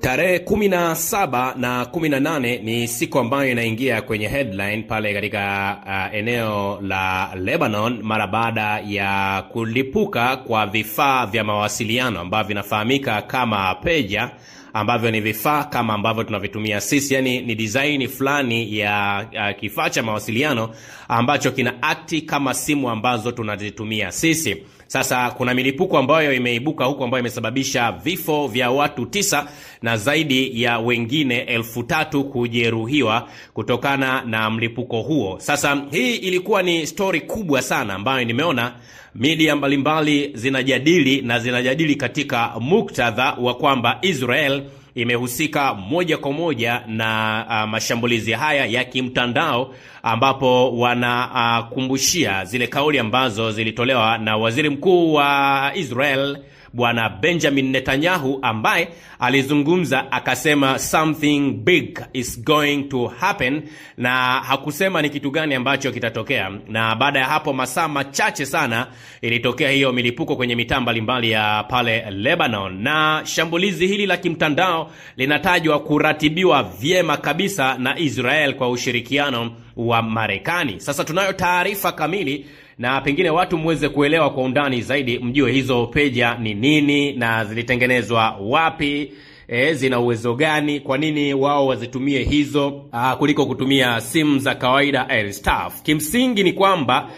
Tarehe 17 na 18 ni siku ambayo inaingia kwenye headline pale katika uh, eneo la Lebanon mara baada ya kulipuka kwa vifaa vya mawasiliano ambavyo vinafahamika kama peja ambavyo ni vifaa kama ambavyo tunavitumia sisi, yani ni design fulani ya, ya uh, kifaa cha mawasiliano ambacho kina akti kama simu ambazo tunazitumia sisi. Sasa kuna milipuko ambayo imeibuka huko ambayo imesababisha vifo vya watu tisa na zaidi ya wengine elfu tatu kujeruhiwa kutokana na mlipuko huo. Sasa hii ilikuwa ni stori kubwa sana ambayo nimeona midia mbalimbali zinajadili na zinajadili katika muktadha wa kwamba Israel imehusika moja kwa moja na uh, mashambulizi haya ya kimtandao ambapo wanakumbushia zile kauli ambazo zilitolewa na waziri mkuu wa Israel Bwana Benjamin Netanyahu ambaye alizungumza akasema something big is going to happen, na hakusema ni kitu gani ambacho kitatokea. Na baada ya hapo masaa machache sana ilitokea hiyo milipuko kwenye mitaa mbalimbali ya pale Lebanon, na shambulizi hili la kimtandao linatajwa kuratibiwa vyema kabisa na Israel kwa ushirikiano wa Marekani. Sasa tunayo taarifa kamili na pengine watu mweze kuelewa kwa undani zaidi, mjue hizo peja ni nini na zilitengenezwa wapi. E, zina uwezo gani? Kwa nini wao wazitumie hizo a, kuliko kutumia simu za kawaida and Kimsingi ni kwamba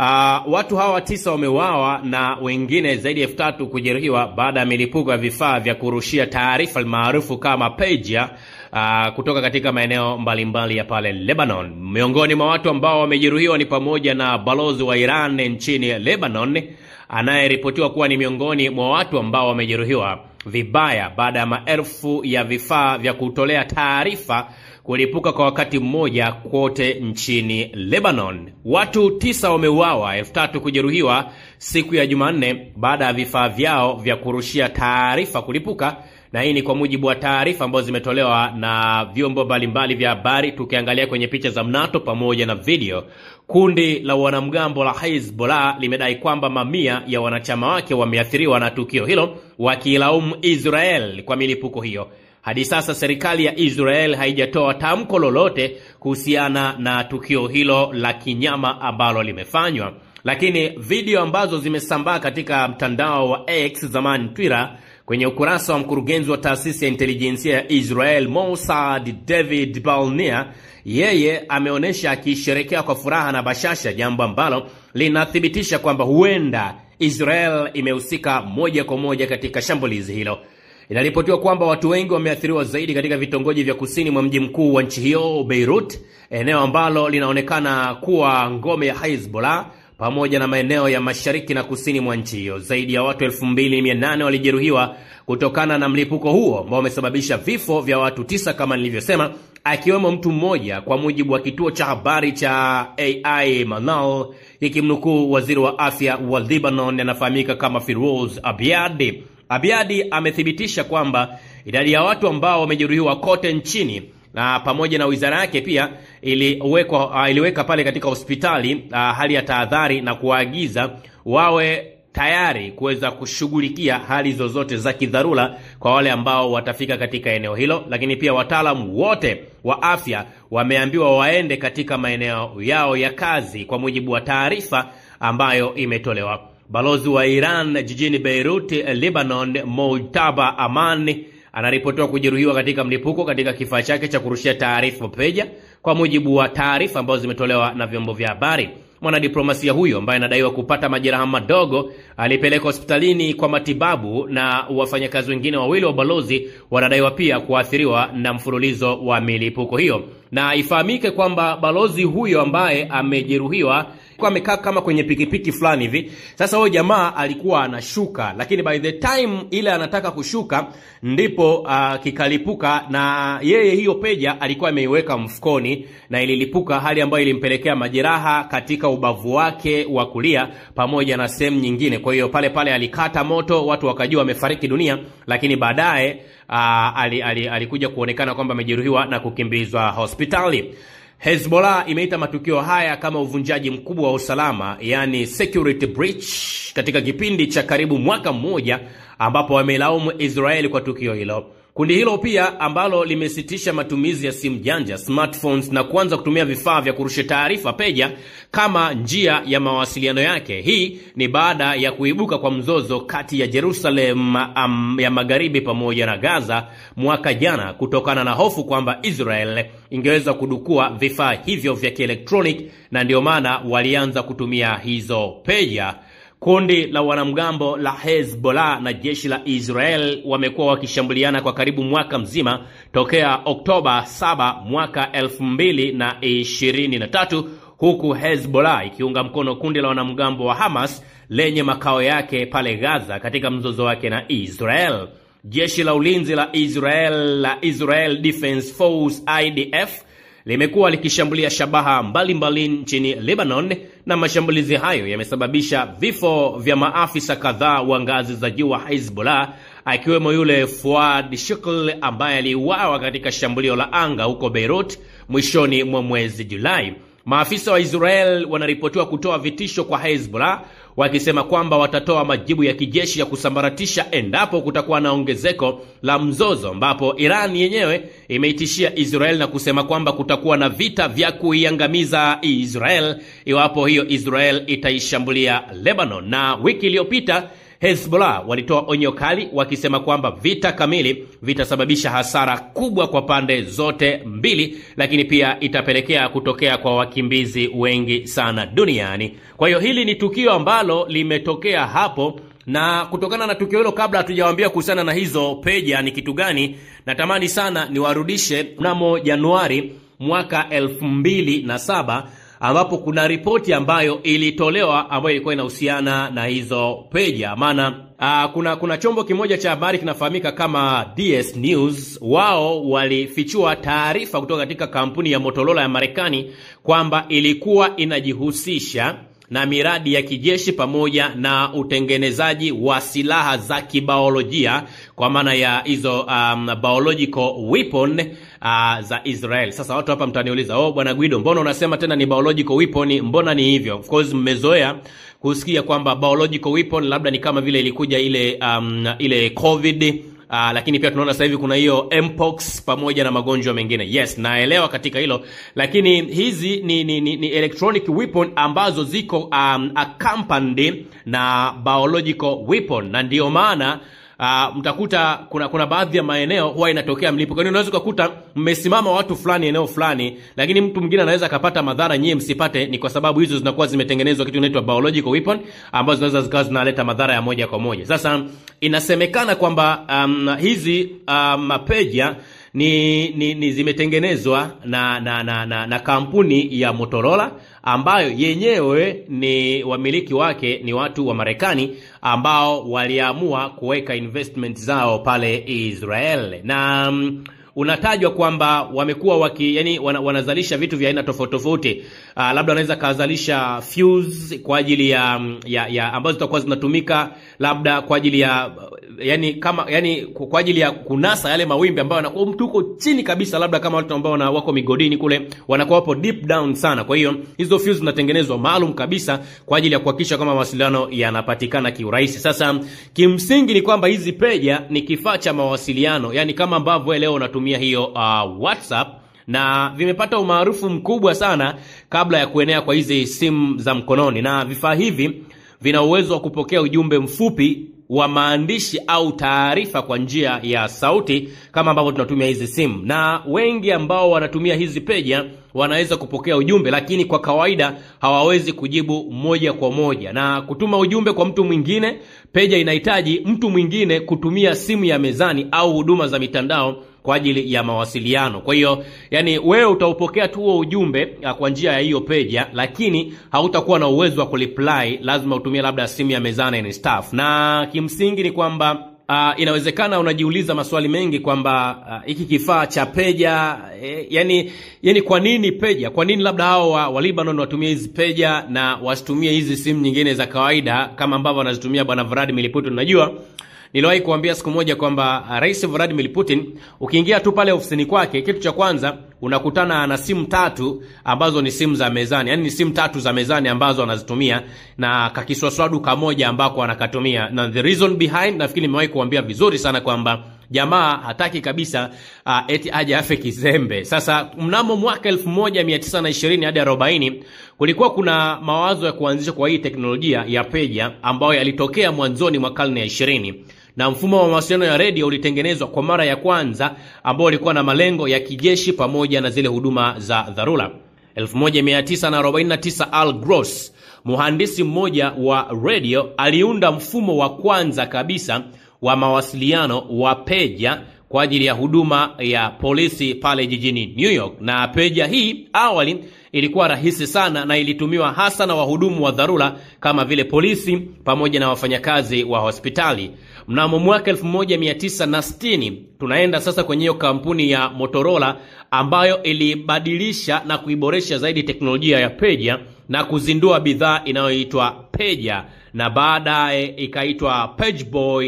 Uh, watu hawa tisa wameuawa na wengine zaidi ya elfu tatu kujeruhiwa baada ya milipuko ya vifaa vya kurushia taarifa maarufu kama pager uh, kutoka katika maeneo mbalimbali ya pale Lebanon. Miongoni mwa watu ambao wamejeruhiwa ni pamoja na balozi wa Iran nchini Lebanon anayeripotiwa kuwa ni miongoni mwa watu ambao wamejeruhiwa vibaya baada ya maelfu ya vifaa vya kutolea taarifa kulipuka kwa wakati mmoja kote nchini Lebanon. Watu tisa wameuawa, elfu tatu kujeruhiwa siku ya Jumanne baada ya vifaa vyao vya kurushia taarifa kulipuka na hii ni kwa mujibu wa taarifa ambazo zimetolewa na vyombo mbalimbali vya habari. Tukiangalia kwenye picha za mnato pamoja na video, kundi la wanamgambo la Hezbollah limedai kwamba mamia ya wanachama wake wameathiriwa na tukio hilo, wakiilaumu Israel kwa milipuko hiyo. Hadi sasa serikali ya Israel haijatoa tamko lolote kuhusiana na tukio hilo la kinyama ambalo limefanywa, lakini video ambazo zimesambaa katika mtandao wa X, zamani Twitter, Kwenye ukurasa wa mkurugenzi wa taasisi ya intelijensia ya Israel Mossad, David balnia yeye ameonyesha akiisherekea kwa furaha na bashasha, jambo ambalo linathibitisha kwamba huenda Israel imehusika moja kwa moja katika shambulizi hilo. Inaripotiwa kwamba watu wengi wameathiriwa zaidi katika vitongoji vya kusini mwa mji mkuu wa nchi hiyo Beirut, eneo ambalo linaonekana kuwa ngome ya Hezbollah pamoja na maeneo ya mashariki na kusini mwa nchi hiyo. Zaidi ya watu 2800 walijeruhiwa kutokana na mlipuko huo ambao umesababisha vifo vya watu tisa kama nilivyosema, akiwemo mtu mmoja, kwa mujibu wa kituo cha habari cha AI Manal ikimnukuu waziri wa afya wa Lebanon, anafahamika kama Firouz Abiadi. Abiadi amethibitisha kwamba idadi ya watu ambao wamejeruhiwa kote nchini na pamoja na wizara yake pia iliweka, uh, ah, iliweka pale katika hospitali uh, hali ya tahadhari na kuwaagiza wawe tayari kuweza kushughulikia hali zozote za kidharura kwa wale ambao watafika katika eneo hilo. Lakini pia wataalamu wote wa afya wameambiwa waende katika maeneo yao ya kazi kwa mujibu wa taarifa ambayo imetolewa. Balozi wa Iran jijini Beirut, Lebanon, Mojtaba Amani anaripotiwa kujeruhiwa katika mlipuko katika kifaa chake cha kurushia taarifa peja, kwa mujibu wa taarifa ambazo zimetolewa na vyombo vya habari. Mwanadiplomasia huyo ambaye anadaiwa kupata majeraha madogo alipelekwa hospitalini kwa matibabu, na wafanyakazi wengine wawili wa ubalozi wanadaiwa pia kuathiriwa na mfululizo wa milipuko hiyo. Na ifahamike kwamba balozi huyo ambaye amejeruhiwa alikuwa amekaa kama kwenye pikipiki fulani hivi. Sasa huyo jamaa alikuwa anashuka, lakini by the time ile anataka kushuka ndipo uh, kikalipuka, na yeye hiyo peja alikuwa ameiweka mfukoni na ililipuka, hali ambayo ilimpelekea majeraha katika ubavu wake wa kulia pamoja na sehemu nyingine. Kwa hiyo pale pale alikata moto, watu wakajua amefariki dunia, lakini baadaye uh, alikuja ali, ali kuonekana kwamba amejeruhiwa na kukimbizwa hospitali. Hezbollah imeita matukio haya kama uvunjaji mkubwa wa usalama, yani security breach, katika kipindi cha karibu mwaka mmoja, ambapo wamelaumu Israeli kwa tukio hilo. Kundi hilo pia ambalo limesitisha matumizi ya simu janja smartphones, na kuanza kutumia vifaa vya kurusha taarifa peja kama njia ya mawasiliano yake. Hii ni baada ya kuibuka kwa mzozo kati ya Jerusalem um, ya magharibi pamoja na Gaza mwaka jana, kutokana na hofu kwamba Israel ingeweza kudukua vifaa hivyo vya kielektroniki, na ndiyo maana walianza kutumia hizo peja Kundi la wanamgambo la Hezbollah na jeshi la Israel wamekuwa wakishambuliana kwa karibu mwaka mzima tokea Oktoba 7 mwaka 2023 huku Hezbollah ikiunga mkono kundi la wanamgambo wa Hamas lenye makao yake pale Gaza katika mzozo wake na Israel. Jeshi la ulinzi la Israel la Israel Defense Force IDF limekuwa likishambulia shabaha mbalimbali nchini Lebanon, na mashambulizi hayo yamesababisha vifo vya maafisa kadhaa wa ngazi za juu wa Hezbollah, akiwemo yule Fuad Shukl ambaye aliuawa katika shambulio la anga huko Beirut mwishoni mwa mwezi Julai. Maafisa wa Israel wanaripotiwa kutoa vitisho kwa Hezbollah wakisema kwamba watatoa majibu ya kijeshi ya kusambaratisha endapo kutakuwa na ongezeko la mzozo, ambapo Iran yenyewe imeitishia Israel na kusema kwamba kutakuwa na vita vya kuiangamiza Israel iwapo hiyo Israel itaishambulia Lebanon. Na wiki iliyopita Hezbollah walitoa onyo kali wakisema kwamba vita kamili vitasababisha hasara kubwa kwa pande zote mbili, lakini pia itapelekea kutokea kwa wakimbizi wengi sana duniani. Kwa hiyo hili ni tukio ambalo limetokea hapo na kutokana na tukio hilo, kabla hatujawaambia kuhusiana na hizo peja ni kitu gani, natamani sana niwarudishe mnamo Januari mwaka elfu mbili na saba ambapo kuna ripoti ambayo ilitolewa ambayo ilikuwa inahusiana na hizo peja. Maana uh, kuna kuna chombo kimoja cha habari kinafahamika kama DS News, wao walifichua taarifa kutoka katika kampuni ya Motorola ya Marekani kwamba ilikuwa inajihusisha na miradi ya kijeshi pamoja na utengenezaji wa silaha za kibaolojia kwa maana ya hizo um, biological weapon uh, za Israel. Sasa watu hapa mtaniuliza, oh, bwana Guido, mbona unasema tena ni biological weapon? Mbona ni hivyo? Of course mmezoea kusikia kwamba biological weapon labda ni kama vile ilikuja ile um, ile COVID uh, lakini pia tunaona sasa hivi kuna hiyo mpox pamoja na magonjwa mengine. Yes, naelewa katika hilo, lakini hizi ni, ni, ni, ni electronic weapon ambazo ziko um, accompanied na biological weapon na ndiyo maana uh, mtakuta kuna kuna baadhi ya maeneo huwa inatokea mlipuko. Yaani unaweza ukakuta mmesimama watu fulani eneo fulani, lakini mtu mwingine anaweza akapata madhara, nyie msipate. Ni kwa sababu hizo zinakuwa zimetengenezwa kitu inaitwa biological weapon, ambazo zinaweza zikawa zinaleta madhara ya moja kwa moja. Sasa inasemekana kwamba um, hizi um, mapeja ni, ni, ni zimetengenezwa na, na, na, na, na kampuni ya Motorola ambayo yenyewe ni wamiliki wake ni watu wa Marekani ambao waliamua kuweka investment zao pale Israel na mm, unatajwa kwamba wamekuwa waki yani, wana, wanazalisha vitu vya aina tofauti tofauti. Uh, labda wanaweza kazalisha fuse kwa ajili ya, ya, ya ambazo zitakuwa zinatumika labda kwa ajili ya yani kama yani kwa ajili ya kunasa yale mawimbi ambayo yanakuwa um, mtu uko chini kabisa, labda kama watu ambao wako migodini kule wanakuwa wapo deep down sana. Kwa hiyo hizo fuse zinatengenezwa maalum kabisa kwa ajili ya kuhakikisha kama mawasiliano yanapatikana kiurahisi. Sasa kimsingi ni kwamba hizi peja ni kifaa cha mawasiliano, yani kama ambavyo leo unatumia kutumia hiyo uh, WhatsApp na vimepata umaarufu mkubwa sana kabla ya kuenea kwa hizi simu za mkononi, na vifaa hivi vina uwezo wa kupokea ujumbe mfupi wa maandishi au taarifa kwa njia ya sauti kama ambavyo tunatumia hizi simu, na wengi ambao wanatumia hizi peja wanaweza kupokea ujumbe, lakini kwa kawaida hawawezi kujibu moja kwa moja. Na kutuma ujumbe kwa mtu mwingine, peja inahitaji mtu mwingine kutumia simu ya mezani au huduma za mitandao kwa ajili ya mawasiliano. Kwa hiyo yani, wewe utaupokea tu huo ujumbe uh, kwa njia ya hiyo peja, uh, lakini hautakuwa na uwezo wa kureply. Lazima utumie labda simu ya mezana na staff, na kimsingi ni kwamba Uh, inawezekana unajiuliza maswali mengi kwamba uh, hiki uh, kifaa cha peja eh, yani, yani kwa nini peja? Kwa nini labda hao wa, wa Lebanon watumie hizi peja na wasitumie hizi simu nyingine za kawaida kama ambavyo wanazitumia bwana Vladimir Putin? Unajua Niliwahi kuambia siku moja kwamba uh, Rais Vladimir Putin ukiingia tu pale ofisini kwake, kitu cha kwanza unakutana na simu tatu ambazo ni simu za mezani, yaani ni simu tatu za mezani ambazo anazitumia na kakiswaswadu kamoja ambako anakatumia, na the reason behind, nafikiri nimewahi kuambia vizuri sana kwamba jamaa hataki kabisa uh, eti aje afe kizembe. Sasa mnamo mwaka 1920 hadi 40 kulikuwa kuna mawazo ya kuanzisha kwa hii teknolojia ya peja ambayo yalitokea mwanzoni mwa karne ya na mfumo wa mawasiliano ya redio ulitengenezwa kwa mara ya kwanza ambao ulikuwa na malengo ya kijeshi pamoja na zile huduma za dharura. 1949 Al Gross, muhandisi mmoja wa redio, aliunda mfumo wa kwanza kabisa wa mawasiliano wa peja kwa ajili ya huduma ya polisi pale jijini New York, na peja hii awali ilikuwa rahisi sana na ilitumiwa hasa na wahudumu wa dharura kama vile polisi pamoja na wafanyakazi wa hospitali. Mnamo mwaka 1960 tunaenda sasa kwenye hiyo kampuni ya Motorola ambayo ilibadilisha na kuiboresha zaidi teknolojia ya peja na kuzindua bidhaa inayoitwa peja na baadaye ikaitwa Pageboy,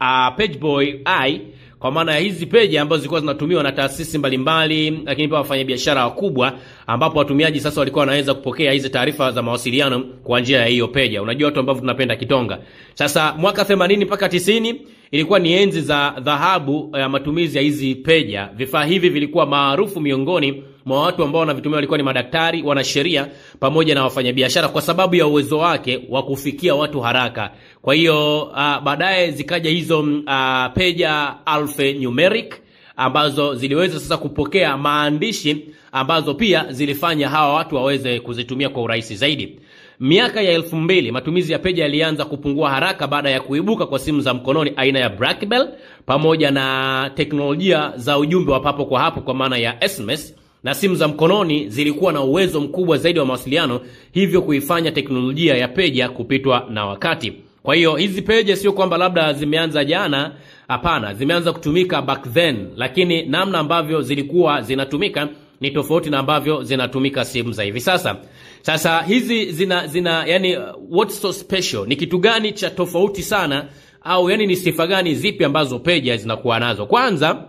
uh, Pageboy i kwa maana ya hizi peji ambazo zilikuwa zinatumiwa na taasisi mbalimbali, lakini pia wafanyabiashara wakubwa, ambapo watumiaji sasa walikuwa wanaweza kupokea hizi taarifa za mawasiliano kwa njia ya hiyo peja. Unajua watu ambavyo tunapenda kitonga. Sasa mwaka 80 mpaka 90 ilikuwa ni enzi za dhahabu ya matumizi ya hizi peja. Vifaa hivi vilikuwa maarufu miongoni mwa watu ambao wanavitumia walikuwa ni madaktari, wanasheria pamoja na wafanyabiashara, kwa sababu ya uwezo wake wa kufikia watu haraka. Kwa hiyo uh, baadaye zikaja hizo uh, mm, ah, peja alphanumeric ambazo ziliweza sasa kupokea maandishi ambazo pia zilifanya hawa watu waweze kuzitumia kwa urahisi zaidi. Miaka ya elfu mbili matumizi ya peja yalianza kupungua haraka baada ya kuibuka kwa simu za mkononi aina ya BlackBerry pamoja na teknolojia za ujumbe wa papo kwa hapo kwa maana ya SMS na simu za mkononi zilikuwa na uwezo mkubwa zaidi wa mawasiliano, hivyo kuifanya teknolojia ya peja kupitwa na wakati. Kwa hiyo hizi peja sio kwamba labda zimeanza jana, hapana, zimeanza kutumika back then, lakini namna ambavyo zilikuwa zinatumika ni tofauti na ambavyo zinatumika simu za hivi sasa. Sasa hizi zina zina yani, what's so special, ni kitu gani cha tofauti sana, au yani ni sifa gani zipi ambazo peja zinakuwa nazo? Kwanza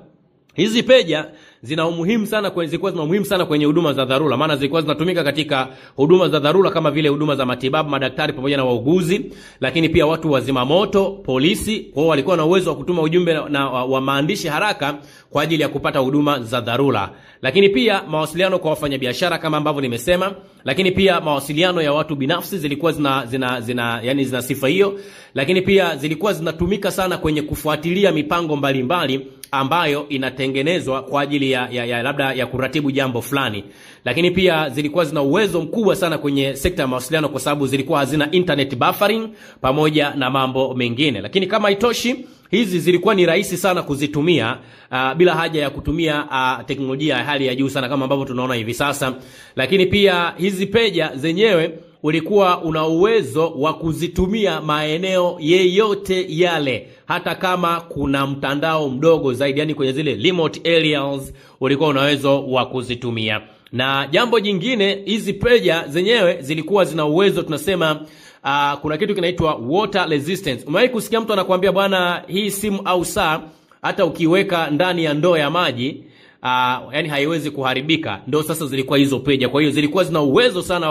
hizi peja zina umuhimu sana kwenye, zilikuwa zina umuhimu sana kwenye huduma za dharura, maana zilikuwa zinatumika katika huduma za dharura kama vile huduma za matibabu, madaktari pamoja na wauguzi, lakini pia watu wazima moto polisi. Kwao walikuwa na uwezo wa kutuma ujumbe na, na, wa, wa maandishi haraka kwa ajili ya kupata huduma za dharura, lakini pia mawasiliano kwa wafanyabiashara kama ambavyo nimesema, lakini pia mawasiliano ya watu binafsi zilikuwa zina zina, zina yani zina sifa hiyo, lakini pia zilikuwa zinatumika sana kwenye kufuatilia mipango mbalimbali mbali, ambayo inatengenezwa kwa ajili ya, ya, ya labda ya kuratibu jambo fulani, lakini pia zilikuwa zina uwezo mkubwa sana kwenye sekta ya mawasiliano, kwa sababu zilikuwa hazina internet buffering pamoja na mambo mengine. Lakini kama itoshi hizi zilikuwa ni rahisi sana kuzitumia uh, bila haja ya kutumia uh, teknolojia ya hali ya juu sana kama ambavyo tunaona hivi sasa. Lakini pia hizi peja zenyewe ulikuwa una uwezo wa kuzitumia maeneo yeyote yale, hata kama kuna mtandao mdogo zaidi, yani kwenye zile remote areas ulikuwa una uwezo wa kuzitumia. Na jambo jingine, hizi peja zenyewe zilikuwa zina uwezo tunasema Uh, kuna kitu kinaitwa water resistance. Umewahi kusikia mtu anakuambia bwana, hii simu au saa hata ukiweka ndani ya ndoo ya maji uh, yani haiwezi kuharibika. Ndio sasa zilikuwa hizo peja, kwa hiyo zilikuwa zina uwezo sana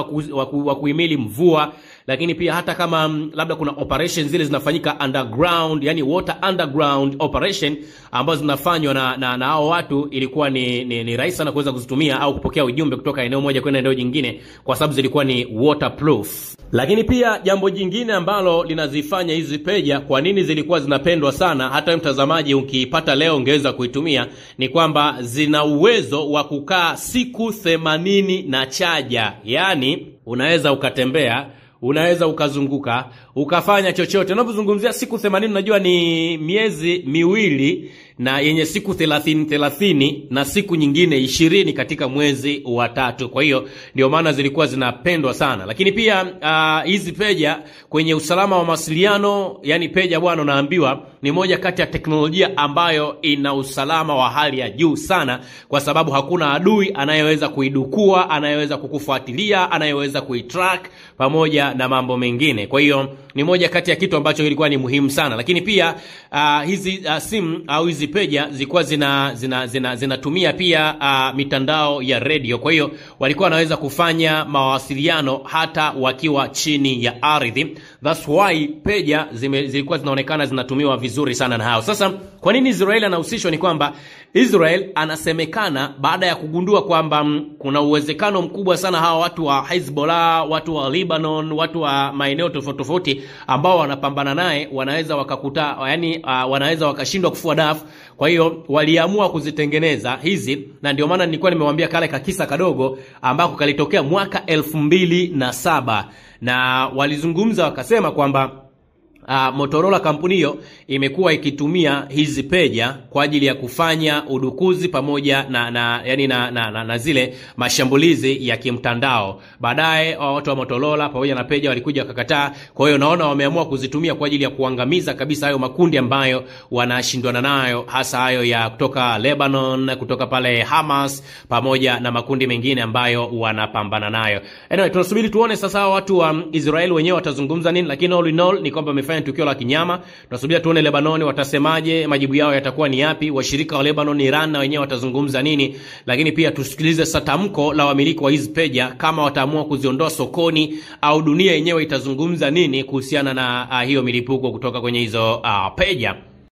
wa kuhimili mvua lakini pia hata kama mm, labda kuna operation zile zinafanyika underground, yani water underground operation ambazo zinafanywa na, na, na hao watu, ilikuwa ni, ni, ni rahisi sana kuweza kuzitumia au kupokea ujumbe kutoka eneo moja kwenda eneo jingine, kwa sababu zilikuwa ni waterproof. Lakini pia jambo jingine ambalo linazifanya hizi peja kwa nini zilikuwa zinapendwa sana, hata mtazamaji ukiipata leo ungeweza kuitumia, ni kwamba zina uwezo wa kukaa siku themanini na chaja, yani unaweza ukatembea unaweza ukazunguka ukafanya chochote. Unapozungumzia siku 80, unajua ni miezi miwili na yenye siku 30 30 na siku nyingine 20 katika mwezi wa tatu. Kwa hiyo ndio maana zilikuwa zinapendwa sana, lakini pia ah, hizi uh, peja kwenye usalama wa mawasiliano, yani peja bwana, unaambiwa ni moja kati ya teknolojia ambayo ina usalama wa hali ya juu sana, kwa sababu hakuna adui anayeweza kuidukua, anayeweza kukufuatilia, anayeweza kuitrack pamoja na mambo mengine. Kwa hiyo ni moja kati ya kitu ambacho kilikuwa ni muhimu sana, lakini pia uh, hizi uh, simu au hizi hizi peja zilikuwa zina zinatumia zina, zina pia uh, mitandao ya redio, kwa hiyo walikuwa wanaweza kufanya mawasiliano hata wakiwa chini ya ardhi That's why peja zime, zilikuwa zinaonekana zinatumiwa vizuri sana na hao. Sasa kwa nini Israel anahusishwa? Ni kwamba Israel anasemekana baada ya kugundua kwamba mm, kuna uwezekano mkubwa sana hawa watu wa Hezbollah, watu wa Lebanon, watu wa maeneo tofauti tofauti ambao wanapambana naye wanaweza wakakuta, yani, uh, wanaweza wakashindwa kufua dafu. Kwa hiyo waliamua kuzitengeneza hizi, na ndio maana nilikuwa nimewambia kale kakisa kadogo ambako kalitokea mwaka elfu mbili na saba na walizungumza wakasema kwamba uh, Motorola kampuni hiyo imekuwa ikitumia hizi peja kwa ajili ya kufanya udukuzi pamoja na na, yani na, na, na, na zile mashambulizi ya kimtandao. Baadaye watu wa Motorola pamoja na peja walikuja wakakataa. Kwa hiyo naona wameamua kuzitumia kwa ajili ya kuangamiza kabisa hayo makundi ambayo wanashindwana nayo, hasa hayo ya kutoka Lebanon, kutoka pale Hamas pamoja na makundi mengine ambayo wanapambana nayo. Anyway, tunasubiri tuone sasa watu wa Israel wenyewe watazungumza nini, lakini all in all ni kwamba wamefanya ni tukio la kinyama. Tunasubiria tuone Lebanoni watasemaje, majibu yao yatakuwa ni yapi, washirika wa Lebanon, Iran na wenyewe watazungumza nini, lakini pia tusikilize satamko la wamiliki wa hizi peja kama wataamua kuziondoa sokoni au dunia yenyewe itazungumza nini kuhusiana na uh, hiyo milipuko kutoka kwenye hizo uh, peja.